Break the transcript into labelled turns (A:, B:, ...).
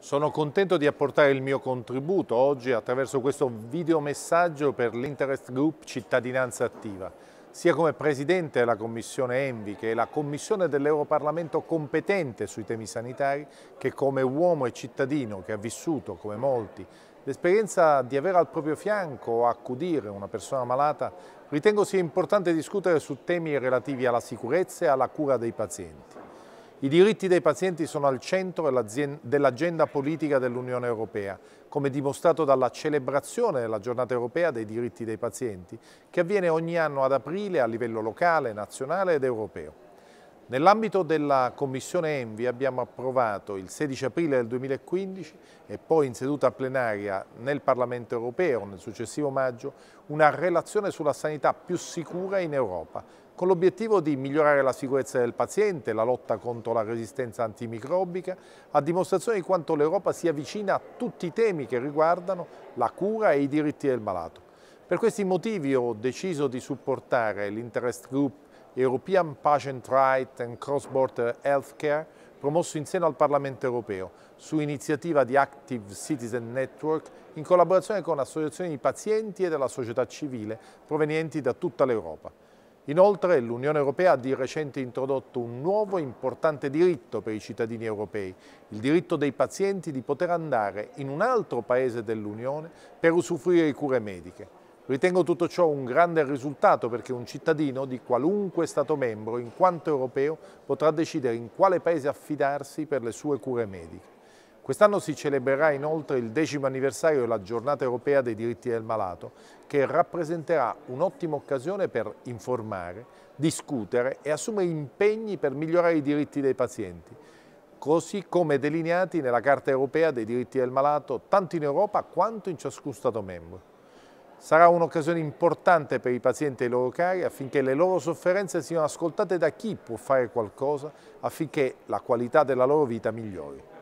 A: Sono contento di apportare il mio contributo oggi attraverso questo videomessaggio per l'Interest Group Cittadinanza Attiva, sia come Presidente della Commissione Envi, che è la Commissione dell'Europarlamento competente sui temi sanitari, che come uomo e cittadino che ha vissuto, come molti, l'esperienza di avere al proprio fianco o accudire una persona malata, ritengo sia importante discutere su temi relativi alla sicurezza e alla cura dei pazienti. I diritti dei pazienti sono al centro dell'agenda politica dell'Unione Europea, come dimostrato dalla celebrazione della giornata europea dei diritti dei pazienti, che avviene ogni anno ad aprile a livello locale, nazionale ed europeo. Nell'ambito della Commissione Envi abbiamo approvato il 16 aprile del 2015 e poi in seduta plenaria nel Parlamento europeo nel successivo maggio una relazione sulla sanità più sicura in Europa con l'obiettivo di migliorare la sicurezza del paziente, la lotta contro la resistenza antimicrobica, a dimostrazione di quanto l'Europa sia vicina a tutti i temi che riguardano la cura e i diritti del malato. Per questi motivi ho deciso di supportare l'interest group European Patient Right and Cross-Border Healthcare promosso in seno al Parlamento europeo su iniziativa di Active Citizen Network in collaborazione con associazioni di pazienti e della società civile provenienti da tutta l'Europa. Inoltre l'Unione Europea ha di recente introdotto un nuovo e importante diritto per i cittadini europei, il diritto dei pazienti di poter andare in un altro paese dell'Unione per usufruire di cure mediche. Ritengo tutto ciò un grande risultato perché un cittadino di qualunque Stato membro, in quanto europeo, potrà decidere in quale paese affidarsi per le sue cure mediche. Quest'anno si celebrerà inoltre il decimo anniversario della giornata europea dei diritti del malato, che rappresenterà un'ottima occasione per informare, discutere e assumere impegni per migliorare i diritti dei pazienti, così come delineati nella Carta europea dei diritti del malato, tanto in Europa quanto in ciascun Stato membro. Sarà un'occasione importante per i pazienti e i loro cari affinché le loro sofferenze siano ascoltate da chi può fare qualcosa affinché la qualità della loro vita migliori.